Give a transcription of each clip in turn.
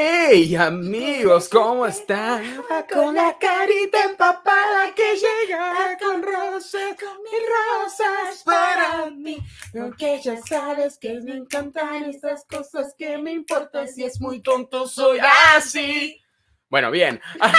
¡Hey amigos! ¿Cómo están? Con la carita empapada que llega con rosas, con mil rosas para mí. Porque ya sabes que me encantan estas cosas que me importan. Si es muy tonto, soy así. Bueno, bien.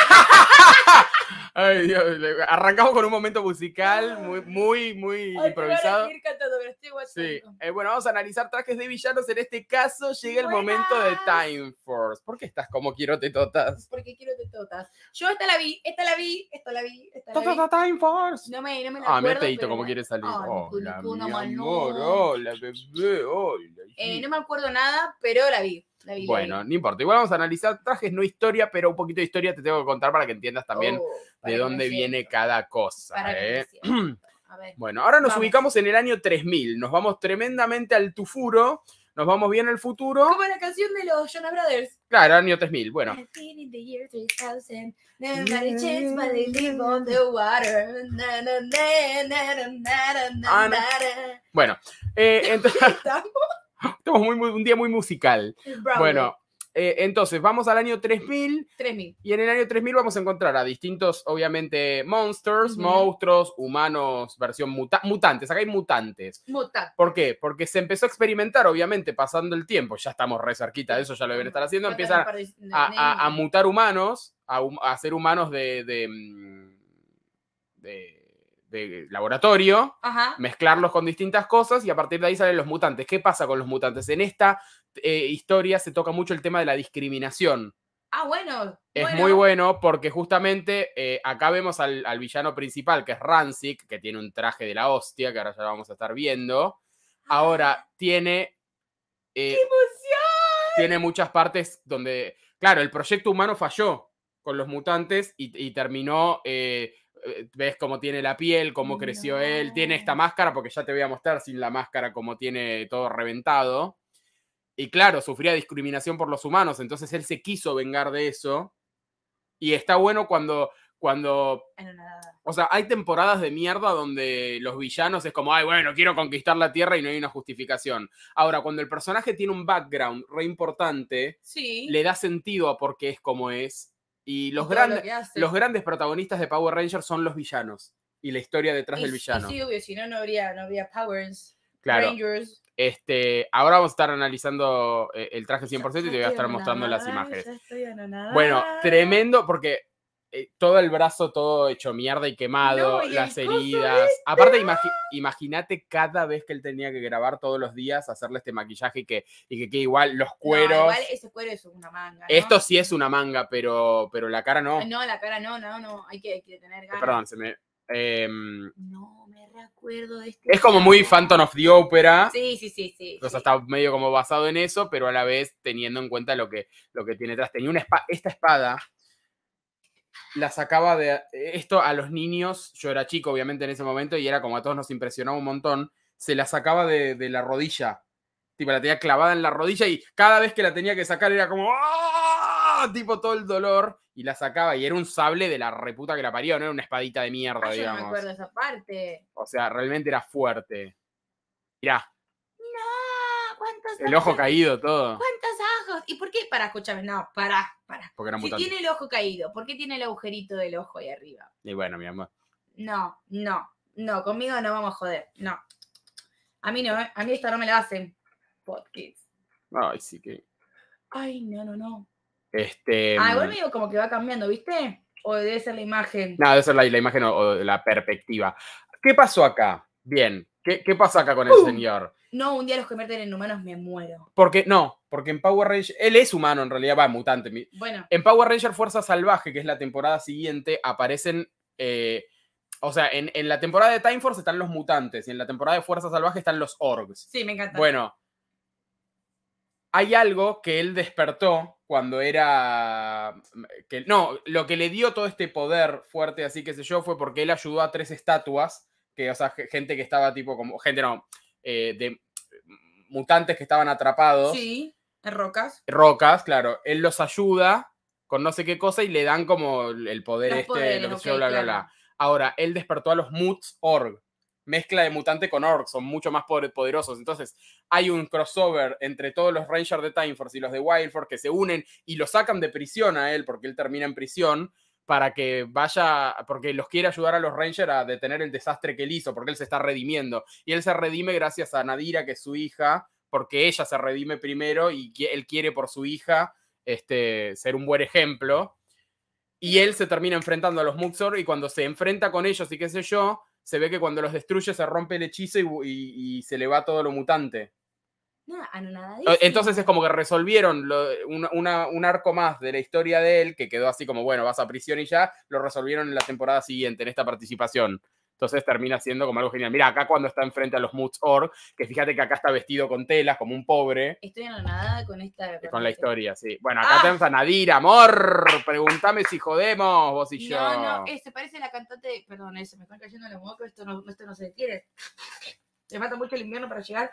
Ay, Dios, arrancamos con un momento musical muy, muy, muy improvisado. cantando, pero estoy sí. Eh, bueno, vamos a analizar trajes de villanos. En este caso llega el momento de Time Force. ¿Por qué estás como quiero te totas? Porque quiero te totas. Yo esta la vi, esta la vi, esta la vi, esta la vi. Time Force. No me, no me la ah, acuerdo. Ah, me como cómo quiere salir. Oh, hola, mi amor, hola, bebé, hola. Eh, no me acuerdo nada, pero la vi bueno, no importa. Igual vamos a analizar trajes, no historia, pero un poquito de historia te tengo que contar para que entiendas también oh, de dónde viene cada cosa. ¿eh? Bueno, ahora nos ubicamos en el año 3000. Nos vamos tremendamente al tufuro. Nos vamos bien al futuro. Como la canción de los Jonas Brothers. Claro, año 3000. Bueno. Mm, bueno, entonces. Estamos muy, un día muy musical. Bueno, eh, entonces vamos al año 3000. 3000. Y en el año 3000 vamos a encontrar a distintos, obviamente, monsters, monstruos, humanos, versión muta mutantes. Acá hay mutantes. Mutantes. ¿Por qué? Porque se empezó a experimentar, obviamente, pasando el tiempo. Ya estamos re cerquita de eso, ya lo deben estar haciendo. Empiezan a, mutar humanos, a, ser humanos de, de mm, de laboratorio, mezclarlos con distintas cosas y a partir de ahí salen los mutantes. ¿Qué pasa con los mutantes? En esta eh, historia se toca mucho el tema de la discriminación. Ah, bueno. Es muy bueno porque justamente eh, acá vemos al, villano principal, que es Rancic, que tiene un traje de la hostia, que ahora ya lo vamos a estar viendo. Ahora ah. tiene... Eh, ¡Qué emoción! Tiene muchas partes donde... Claro, el proyecto humano falló con los mutantes y, terminó eh, ves cómo tiene la piel, cómo creció él, tiene esta máscara, porque ya te voy a mostrar sin la máscara cómo tiene todo reventado. Y claro, sufría discriminación por los humanos, entonces él se quiso vengar de eso. Y está bueno cuando, cuando... O sea, hay temporadas de mierda donde los villanos es como, ay, bueno, quiero conquistar la Tierra y no hay una justificación. Ahora, cuando el personaje tiene un background re importante, sí. le da sentido a por qué es como es y los, los grandes protagonistas de Power Rangers son los villanos y la historia detrás del villano. Sí, obvio, si no, no habría, Powers, claro. Este, ahora vamos a estar analizando eh, el traje 100% y te voy a estar mostrando las imágenes. Bueno, tremendo, porque eh, todo el brazo todo hecho mierda y quemado, las heridas. Este. Aparte, imagínate cada vez que él tenía que grabar todos los días, hacerle este maquillaje y que, y igual los cueros. igual ese cuero es una manga. Esto sí es una manga, pero, pero la cara no. Ah, no, la cara no, no, no. Hay que, tener ganas. Perdón, se me. Em, no me recuerdo este. Es como muy Phantom of the Opera. Sí, sí, sí, sí. Entonces está medio como basado en eso, pero a la vez teniendo en cuenta lo que, lo que tiene detrás. Tenía una esta espada la sacaba de e, esto a los niños, yo era chico obviamente en ese momento y era como a todos nos impresionaba un montón, se la sacaba de, la rodilla, tipo la tenía clavada en la rodilla y cada vez que la tenía que sacar era como ¡ah! tipo todo el dolor y la sacaba y era un sable de la reputa que la parió, no era una espadita de mierda, ah, digamos. Yo me acuerdo esa parte. O sea, realmente era fuerte. Mirá. El ojo caído todo. ¿Y por qué? Para, escúchame, no, para, para. si tiene el ojo caído, ¿por qué tiene el agujerito del ojo ahí arriba? Y bueno, mi amor. No, no, no, conmigo no vamos a joder, no. A mí no, eh, a mí esta no me la hacen. Podcast. Ay, sí que. Ay, no, no, no. Este. Ah, igual mm. me digo como que va cambiando, ¿viste? O debe ser la imagen. No, debe ser la, imagen o la perspectiva. ¿Qué pasó acá? Bien, ¿Qué, pasa acá con el señor? No, un día los que meten en humanos me muero. Porque no, porque en Power Ranger, él es humano en realidad, va, mutante. Bueno. En Power Ranger Fuerza Salvaje, que es la temporada siguiente, aparecen... Eh, o sea, en, la temporada de Time Force están los mutantes y en la temporada de Fuerza Salvaje están los orgs. Sí, me encanta. Bueno, hay algo que él despertó cuando era... Mm, que, no, lo que le dio todo este poder fuerte, así que sé yo, fue porque él ayudó a tres estatuas que, o sea, gente que estaba tipo como, gente no, eh, de mutantes que estaban atrapados. Sí, en rocas. Rocas, claro. Él los ayuda con no sé qué cosa y le dan como el poder este, Ahora, él despertó a los Muts Org. Mezcla de mutante con Org, son mucho más poderosos. Entonces, hay un crossover entre todos los Rangers de Time Force y los de Wild Force que se unen y lo sacan de prisión a él porque él termina en prisión para que vaya, porque los quiere ayudar a los Rangers a detener el desastre que él hizo, porque él se está redimiendo. Y él se redime gracias a Nadira, que es su hija, porque ella se redime primero y él quiere por su hija este, ser un buen ejemplo. Y él se termina enfrentando a los Muxor y cuando se enfrenta con ellos y qué sé yo, se ve que cuando los destruye se rompe el hechizo y se le va todo lo mutante nada, Entonces es como que resolvieron un arco más de la historia de él, que quedó así como, bueno, vas a prisión y ya, lo resolvieron en la temporada siguiente, en esta participación. Entonces termina siendo como algo genial. Mira, acá cuando está enfrente a los Moots Org, que fíjate que acá está vestido con telas, como un pobre. Estoy anonadada con esta. Con la historia, sí. Bueno, acá ¡Ah! tenemos a Nadir, amor. Pregúntame si jodemos, vos y yo. No, no, eh, se parece la cantante. Perdón, eh, me están cayendo los mocos, esto no, esto no se detiene. Le mata mucho el invierno para llegar.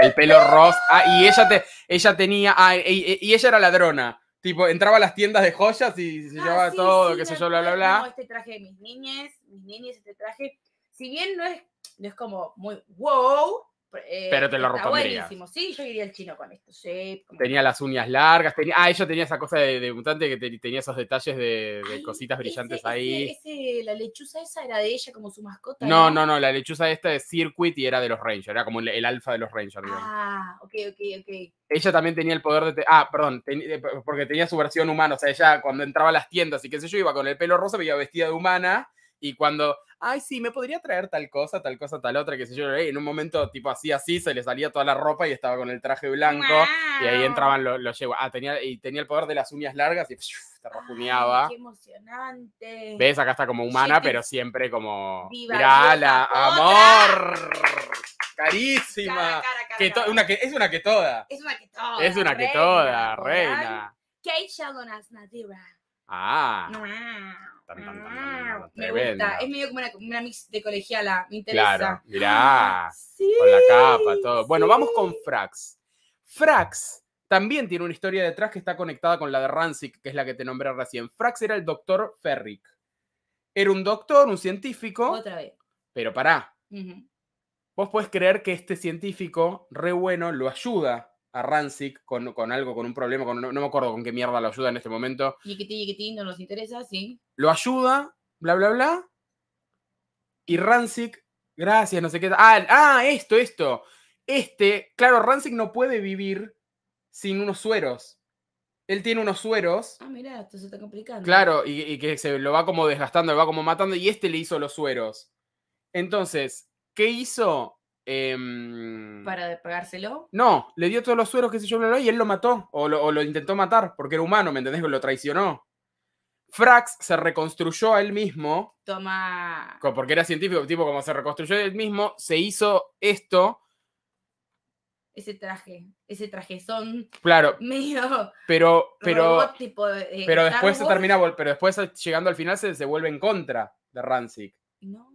El pelo rosa. Ah, y ella, te, ella tenía. Ah, e, e, y, ella era ladrona. Tipo, entraba a las tiendas de joyas y se ah, llevaba todo, qué sé yo, bla, bla, bla. este traje de mis niñas, mis niñas, este traje. Si bien no es, no es como muy wow, eh, pero te lo roto Buenísimo. Sí, yo iría al chino con esto. Tenía las uñas largas. Tenía, ah, ella tenía esa cosa de, mutante que tenía esos detalles de, cositas brillantes ahí. la lechuza esa era de ella como su mascota. No, no, no. La lechuza esta de Circuit y era de los Rangers. Era como el, alfa de los Rangers. Ah, ok, ok, ok. Ella también tenía el poder de. ah, perdón. Eh, porque tenía su versión humana. O sea, ella cuando entraba a las tiendas y qué sé yo, iba con el pelo rosa, pero iba vestida de humana y cuando, ay, sí, me podría traer tal cosa, tal cosa, tal otra, que sé yo, en un momento tipo así, así, se le salía toda la ropa y estaba con el traje blanco y ahí entraban los, los Ah, tenía, y tenía el poder de las uñas largas y te ¡Qué emocionante! ¿Ves? Acá está como humana, pero siempre como... ¡Viva la amor! Carísima. que una que es una que toda. Es una que toda. Es una que toda, reina. Kate Sheldon Nadira. Ah. Ah, me gusta. Es medio como una, mix de colegiala, me interesa. Claro, mirá, ah, con la capa, todo. Bueno, vamos con Frax. Frax también tiene una historia detrás que está conectada con la de Rancic, que es la que te nombré recién. Frax era el doctor Ferrick. Era un doctor, un científico. Otra vez. Pero pará. Vos podés creer que este científico, re bueno, lo ayuda a Rancic con, algo, con un problema, con, no, me acuerdo con qué mierda lo ayuda en este momento. Yiquiti, yiquiti, no nos interesa, sí. Lo ayuda, bla, bla, bla. Y Rancic, gracias, no sé qué. Ah, ah, esto, esto. Este, claro, Rancic no puede vivir sin unos sueros. Él tiene unos sueros. Ah, mirá, esto se está complicando. Claro, y, que se lo va como desgastando, lo va como matando, y este le hizo los sueros. Entonces, ¿qué hizo? Eh, Mm. para pagárselo. No, le dio todos los sueros, qué sé yo, y él lo mató o lo, intentó matar porque era humano, ¿me entendés? Lo traicionó. Frax se reconstruyó a él mismo. Toma. Porque era científico, tipo, como se reconstruyó a él mismo, se hizo esto. Ese traje, ese trajezón. Claro. Medio. Pero, pero. Eh, pero después se termina, pero después llegando al final se, se vuelve en contra de Rancic. No.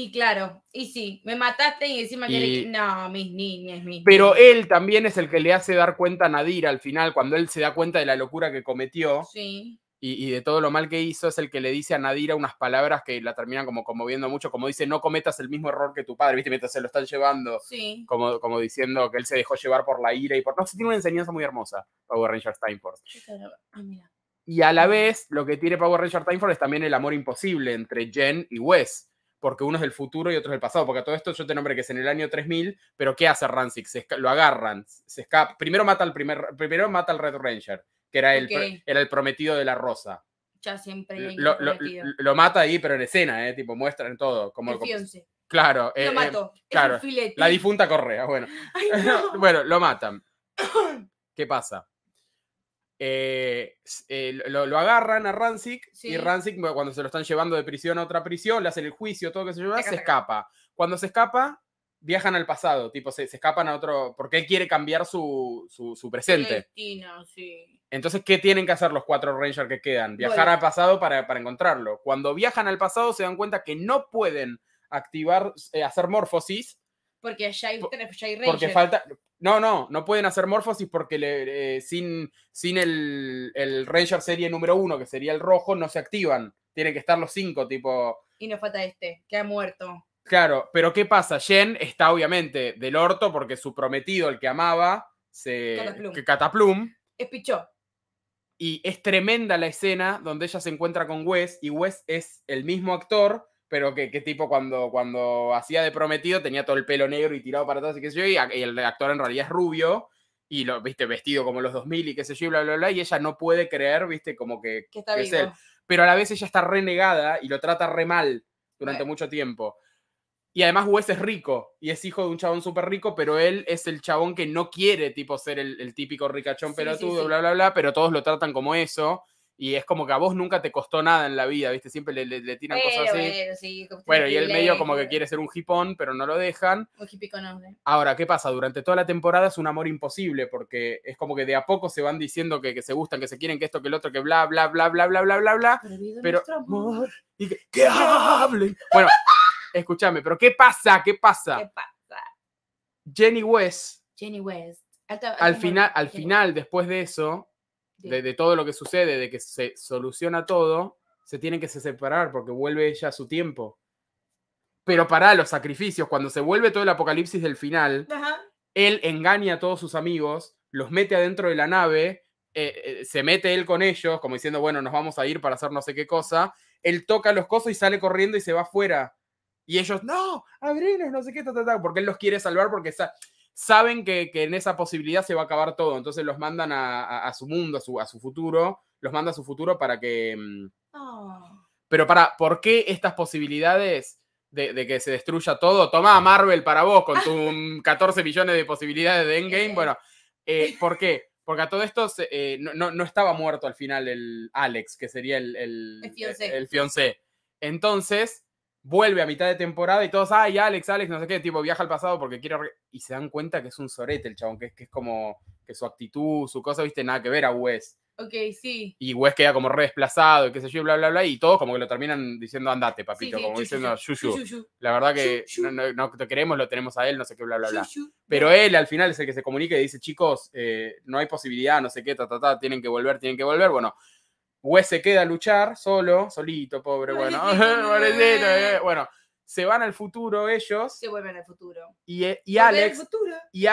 Y claro, y sí, me mataste y encima que No, mis niñas, mis Pero él también es el que le hace dar cuenta a Nadira al final, cuando él se da cuenta de la locura que cometió. Sí. Y, de todo lo mal que hizo, es el que le dice a Nadira unas palabras que la terminan como conmoviendo mucho, como dice, no cometas el mismo error que tu padre, ¿viste? Mientras se lo están llevando, sí. como, como diciendo que él se dejó llevar por la ira y por... No sé, tiene una enseñanza muy hermosa, Power Ranger Time ah, Y a la vez, lo que tiene Power Ranger Force es también el amor imposible entre Jen y Wes, porque uno es del futuro y otro es del pasado, porque todo esto yo te nombré que es en el año 3000, pero ¿qué hace Rancic? lo agarran, se escapa, primero mata al, primero mata al Red Ranger, que era, el, era el prometido de la rosa. Ya siempre lo, mata ahí, pero en escena, ¿eh? tipo, muestran todo. Como, claro, lo eh, eh, mató. claro, la difunta Correa, bueno. bueno, lo matan. ¿Qué pasa? Eh, eh, lo, agarran a Rancic y Rancic cuando se lo están llevando de prisión a otra prisión, le hacen el juicio, todo que se lleva, se escapa. Cuando se escapa, viajan al pasado, tipo, se, escapan a otro, porque él quiere cambiar su, presente. Entonces, ¿qué tienen que hacer los cuatro Rangers que quedan? Viajar al pasado para, encontrarlo. Cuando viajan al pasado se dan cuenta que no pueden activar, eh, hacer morfosis. Porque hay, Porque falta, no, no, no pueden hacer morfosis porque eh, sin, sin el, el, Ranger serie número uno, que sería el rojo, no se activan. Tienen que estar los cinco, tipo. Y nos falta este, que ha muerto. Claro, pero ¿qué pasa? Jen está obviamente del orto porque su prometido, el que amaba, se. Que Cataplum. Es pichó. Y es tremenda la escena donde ella se encuentra con Wes y Wes es el mismo actor pero que, tipo cuando, cuando hacía de prometido tenía todo el pelo negro y tirado para atrás y que sé yo, y, el actor en realidad es rubio y lo, viste, vestido como los 2000 y qué sé yo, y bla, bla, bla, y ella no puede creer, viste, como que, que, está Pero a la vez ella está renegada y lo trata re mal durante mucho tiempo. Y además Wes es rico y es hijo de un chabón súper rico, pero él es el chabón que no quiere, tipo, ser el, típico ricachón pero pelotudo, bla, bla, bla, pero todos lo tratan como eso y es como que a vos nunca te costó nada en la vida, ¿viste? Siempre le, tiran cosas así. Bueno, y el medio como que quiere ser un hipón, pero no lo dejan. Un Ahora, ¿qué pasa? Durante toda la temporada es un amor imposible, porque es como que de a poco se van diciendo que, se gustan, que se quieren, que esto, que el otro, que bla, bla, bla, bla, bla, bla, bla, bla. Pero amor. que, Bueno, escúchame, pero ¿qué pasa? ¿Qué pasa? ¿Qué pasa? Jenny West. Jenny West. al final, al final, después de eso, de, todo lo que sucede, de que se soluciona todo, se tienen que separar porque vuelve ella a su tiempo. Pero para los sacrificios, cuando se vuelve todo el apocalipsis del final, él engaña a todos sus amigos, los mete adentro de la nave, eh, eh, se mete él con ellos, como diciendo, bueno, nos vamos a ir para hacer no sé qué cosa. Él toca los cosos y sale corriendo y se va afuera. Y ellos, no, abrinos, no sé qué, porque él los quiere salvar porque está saben que, en esa posibilidad se va a acabar todo, entonces los mandan a, su mundo, a su, futuro, los manda a su futuro para que... Mm, ah. Pero para, ¿por qué estas posibilidades de, que se destruya todo? Toma Marvel para vos con tus mm, 14 millones de posibilidades de Endgame. Bueno, eh, ¿por qué? Porque a todo esto eh, no, estaba muerto al final el Alex, que sería el, el, el fiancé. Entonces, vuelve a mitad de temporada y todos, ay, Alex, Alex, no sé qué, tipo, viaja al pasado porque quiere... Y se dan cuenta que es un sorete el chabón, que es, que es como que su actitud, su cosa, viste, nada que ver a Wes. Ok, sí. Y Wes queda como re desplazado y qué sé yo, bla, bla, bla. Y todos como que lo terminan diciendo andate, papito, como diciendo yuyu. La verdad que No, no, queremos, lo tenemos a él, no sé qué, bla, bla, bla. Pero él al final es el que se comunica y dice, chicos, eh, no hay posibilidad, no sé qué, ta, ta, ta, tienen que volver, tienen que volver. Bueno, Wes se queda a luchar solo, solito, pobre, bueno. Eh, bueno, se van al futuro ellos. Se vuelven al futuro. Y, eh, Alex. Y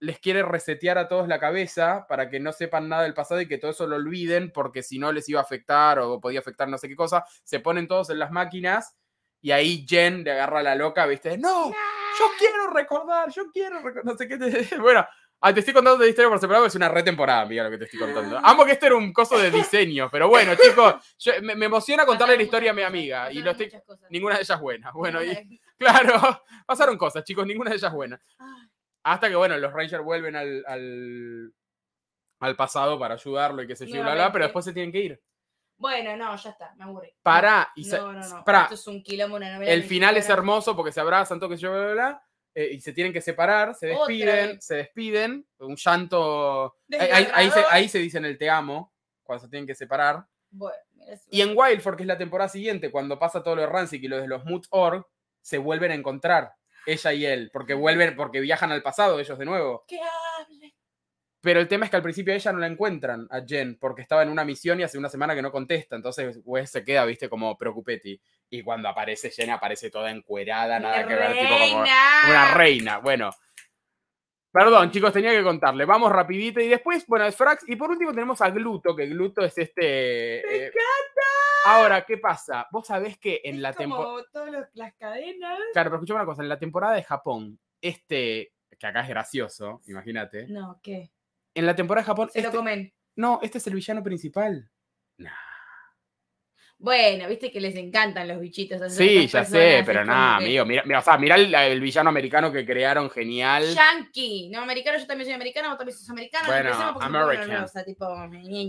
les quiere resetear a todos la cabeza para que no sepan nada del pasado y que todo eso lo olviden porque si no les iba a afectar o podía afectar no sé qué cosa. Se ponen todos en las máquinas y ahí Jen le agarra la loca, ¿viste? No, no, yo quiero recordar, yo quiero recordar, no sé qué. Bueno, Ah, te estoy contando de historia por separado, es una retemporada, mira lo que te estoy contando. Amo que esto era un coso de diseño, pero bueno, chicos, me, emociona contarle la historia a mi amiga. Y ninguna de ellas buena. Bueno, y claro, pasaron cosas, chicos, ninguna de ellas buena. Hasta que, bueno, los Rangers vuelven al, al, pasado para ayudarlo y que se yo, bla, bla, pero después se tienen que ir. Bueno, no, ya está, me aburrí. Pará, y no, no, Esto es un quilombo, una novela. El final es hermoso porque se abrazan, todo que yo, bla, bla eh, y se tienen que separar, se despiden, se despiden, un llanto. Ahí, se, dice dicen el te amo, cuando se tienen que separar. y en Wildford, que es la temporada siguiente, cuando pasa todo lo de Rancic y lo de los mut Org, se vuelven a encontrar, ella y él, porque vuelven, porque viajan al pasado ellos de nuevo. Que hable. Pero el tema es que al principio ella no la encuentran a Jen porque estaba en una misión y hace una semana que no contesta. Entonces Wes pues, se queda, viste, como preocupeti. Y cuando aparece Jen aparece toda encuerada, nada que ver, tipo como una reina. Bueno. Perdón, chicos, tenía que contarle. Vamos rapidito y después, bueno, es Frax. Y por último tenemos a Gluto, que Gluto es este... ¡Me eh, encanta! Ahora, ¿qué pasa? Vos sabés que en la temporada... todas las cadenas. Claro, pero escuchame una cosa. En la temporada de Japón, este, que acá es gracioso, imagínate. No, ¿qué? En la temporada de Japón. Se lo este comen. No, este es el villano principal. Nah. Bueno, viste que les encantan los bichitos. sí, ya sé, pero nada, amigo. Mira, o sea, mira el, villano americano que crearon, genial. Yankee. No, americano, yo también soy americano, vos también sos americano. Bueno, American. tipo,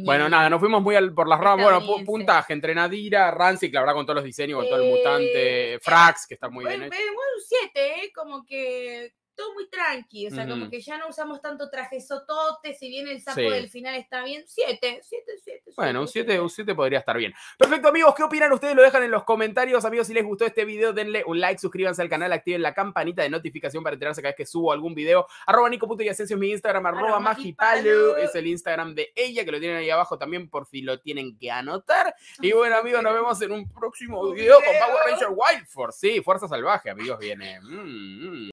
bueno, nada, nos fuimos muy por las ramas. Bueno, puntaje entrenadira, Nadira, que la verdad, con todos los diseños, con todo el eh, mutante, Frax, que está muy bien. Hecho. Bueno, un 7, ¿eh? Como que todo muy tranqui, o sea, como que ya no usamos tanto traje sotote, si bien el sapo del final está bien, siete, siete, siete. Bueno, un 7 un siete podría estar bien. Perfecto, amigos, ¿qué opinan ustedes? Lo dejan en los comentarios, amigos, si les gustó este video, denle un like, suscríbanse al canal, activen la campanita de notificación para enterarse cada vez que subo algún video. Arroba nico.yacencio es mi Instagram, arroba magipalo es el Instagram de ella, que lo tienen ahí abajo también por si lo tienen que anotar. Y bueno, amigos, nos vemos en un próximo video con Power Ranger Wild Force. Sí, Fuerza Salvaje, amigos, viene. Mm, mm.